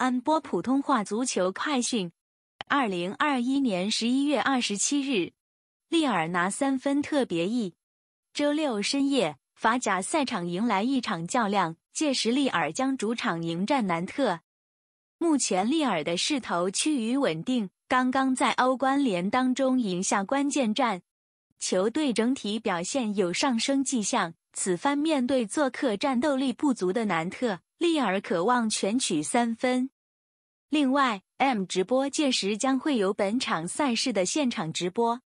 安播普通话足球快讯，二零二一年十一月二十七日，利尔拿三分特别意。周六深夜，法甲赛场迎来一场较量，届时利尔将主场迎战南特。目前利尔的势头趋于稳定，刚刚在欧冠联当中赢下关键战，球队整体表现有上升迹象。此番面对做客战斗力不足的南特。利尔渴望全取三分。另外，M 直播届时将会有本场赛事的现场直播。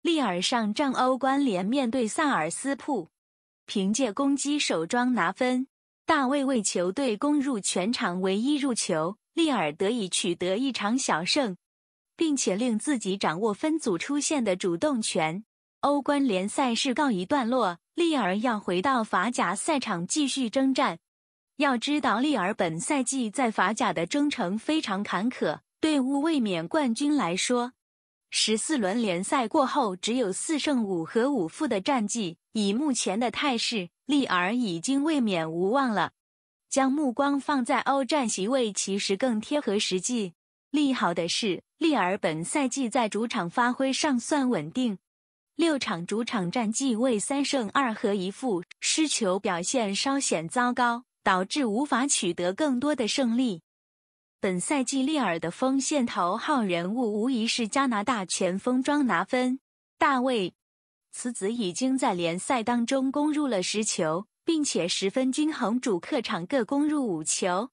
利尔上战欧冠联面对萨尔斯普，凭借攻击手装拿分，大卫为球队攻入全场唯一入球，利尔得以取得一场小胜，并且令自己掌握分组出线的主动权。欧冠联赛事告一段落，利尔要回到法甲赛场继续征战。要知道，利尔本赛季在法甲的征程非常坎坷。对卫冕冠军来说，十四轮联赛过后只有四胜五和五负的战绩。以目前的态势，利尔已经卫冕无望了。将目光放在欧战席位，其实更贴合实际。利好的是，利尔本赛季在主场发挥尚算稳定，六场主场战绩为三胜二和一负，失球表现稍显糟糕。导致无法取得更多的胜利。本赛季利尔的锋线头号人物无疑是加拿大前锋庄拿芬·大卫，此子已经在联赛当中攻入了十球，并且十分均衡，主客场各攻入五球，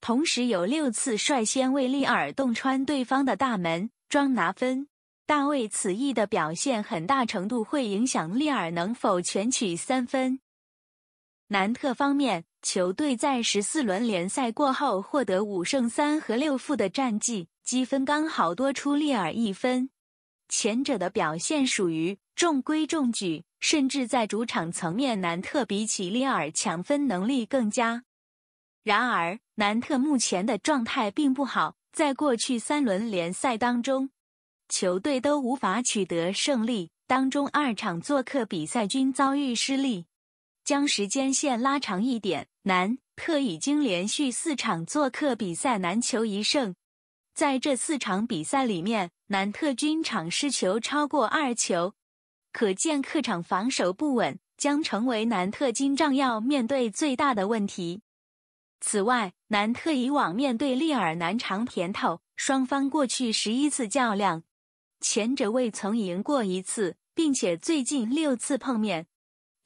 同时有六次率先为利尔洞穿对方的大门。庄拿芬·大卫此役的表现很大程度会影响利尔能否全取三分。南特方面，球队在十四轮联赛过后获得五胜三和六负的战绩，积分刚好多出利尔一分。前者的表现属于中规中矩，甚至在主场层面，南特比起利尔抢分能力更佳。然而，南特目前的状态并不好，在过去三轮联赛当中，球队都无法取得胜利，当中二场做客比赛均遭遇失利。将时间线拉长一点，南特已经连续四场做客比赛难求一胜，在这四场比赛里面，南特均场失球超过二球，可见客场防守不稳将成为南特今仗要面对最大的问题。此外，南特以往面对利尔难尝甜头，双方过去十一次较量，前者未曾赢过一次，并且最近六次碰面。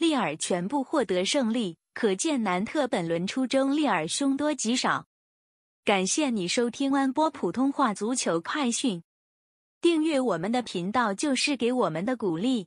利尔全部获得胜利，可见南特本轮出征利尔凶多吉少。感谢你收听安波普通话足球快讯，订阅我们的频道就是给我们的鼓励。